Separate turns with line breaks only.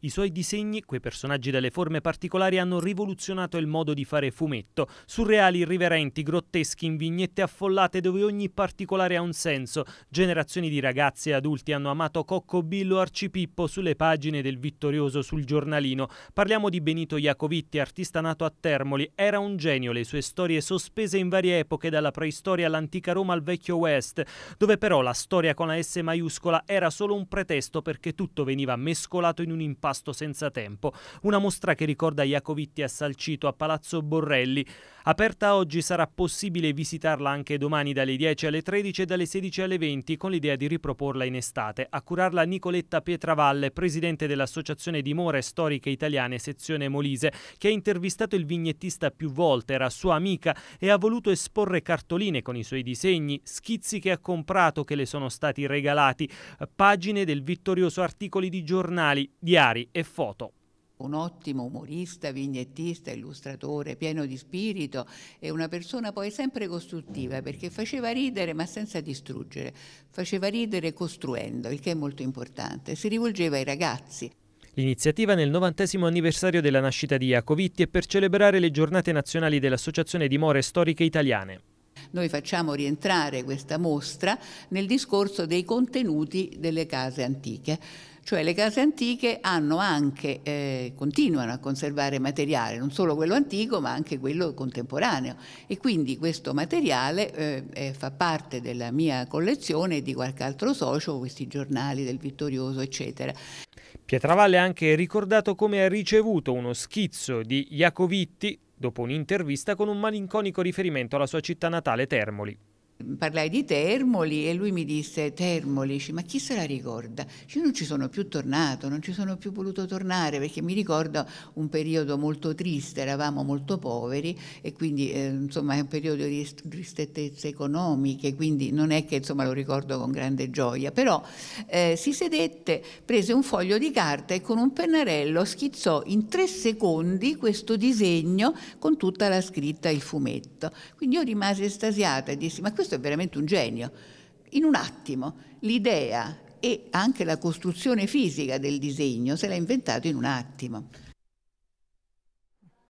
I suoi disegni, quei personaggi dalle forme particolari, hanno rivoluzionato il modo di fare fumetto, surreali, irriverenti, grotteschi, in vignette affollate dove ogni particolare ha un senso. Generazioni di ragazzi e adulti hanno amato Cocco Billo Arcipippo sulle pagine del Vittorioso sul giornalino. Parliamo di Benito Iacovitti, artista nato a Termoli. Era un genio, le sue storie sospese in varie epoche, dalla preistoria all'antica Roma al vecchio West, dove però la storia con la S maiuscola era solo un pretesto perché tutto veniva mescolato in un impatto pasto senza tempo, una mostra che ricorda Iacovitti a Salcito a Palazzo Borrelli. Aperta oggi sarà possibile visitarla anche domani dalle 10 alle 13 e dalle 16 alle 20 con l'idea di riproporla in estate. A curarla Nicoletta Pietravalle, presidente dell'Associazione di More Storiche Italiane sezione Molise, che ha intervistato il vignettista più volte, era sua amica e ha voluto esporre cartoline con i suoi disegni, schizzi che ha comprato che le sono stati regalati, pagine del vittorioso articoli di giornali, diari documentari e foto
un ottimo umorista, vignettista, illustratore, pieno di spirito e una persona poi sempre costruttiva perché faceva ridere ma senza distruggere, faceva ridere costruendo, il che è molto importante, si rivolgeva ai ragazzi.
L'iniziativa nel 90 anniversario della nascita di Iacovitti è per celebrare le giornate nazionali dell'Associazione di More Storiche Italiane
noi facciamo rientrare questa mostra nel discorso dei contenuti delle case antiche cioè le case antiche hanno anche, eh, continuano a conservare materiale, non solo quello antico ma anche quello contemporaneo e quindi questo materiale eh, eh fa parte della mia collezione e di qualche altro socio, questi giornali del Vittorioso eccetera.
Pietravalle ha anche ricordato come ha ricevuto uno schizzo di Iacovitti dopo un'intervista con un malinconico riferimento alla sua città natale Termoli
parlai di Termoli e lui mi disse Termoli, ma chi se la ricorda? Io non ci sono più tornato, non ci sono più voluto tornare perché mi ricordo un periodo molto triste, eravamo molto poveri e quindi eh, insomma è un periodo di tristezze economiche, quindi non è che insomma lo ricordo con grande gioia, però eh, si sedette, prese un foglio di carta e con un pennarello schizzò in tre secondi questo disegno con tutta la scritta il fumetto. Quindi io rimasi estasiata e dissi ma questo questo è veramente un genio. In un attimo l'idea e anche la costruzione fisica del disegno se l'ha inventato in un attimo.